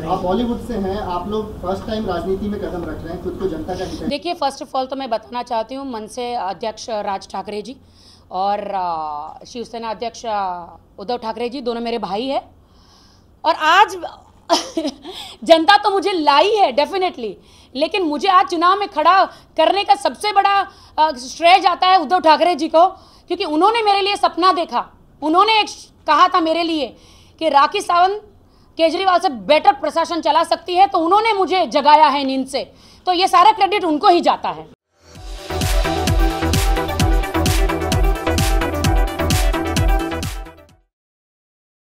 आप बॉलीवुड से हैं आप लोग फर्स्ट टाइम राजनीति में कदम रख रहे हैं खुद को जनता का देखिए फर्स्ट ऑफ ऑल तो मैं बताना चाहती हूँ मन से अध्यक्ष राज ठाकरे जी और शिवसेना अध्यक्ष उद्धव ठाकरे जी दोनों मेरे भाई है और आज जनता तो मुझे लाई है डेफिनेटली लेकिन मुझे आज चुनाव में खड़ा करने का सबसे बड़ा श्रेय जाता है उद्धव ठाकरे जी को क्योंकि उन्होंने मेरे लिए सपना देखा उन्होंने एक कहा था मेरे लिए कि राखी सावंत केजरीवाल से बेटर प्रशासन चला सकती है तो उन्होंने मुझे जगाया है नींद से तो ये सारा क्रेडिट उनको ही जाता है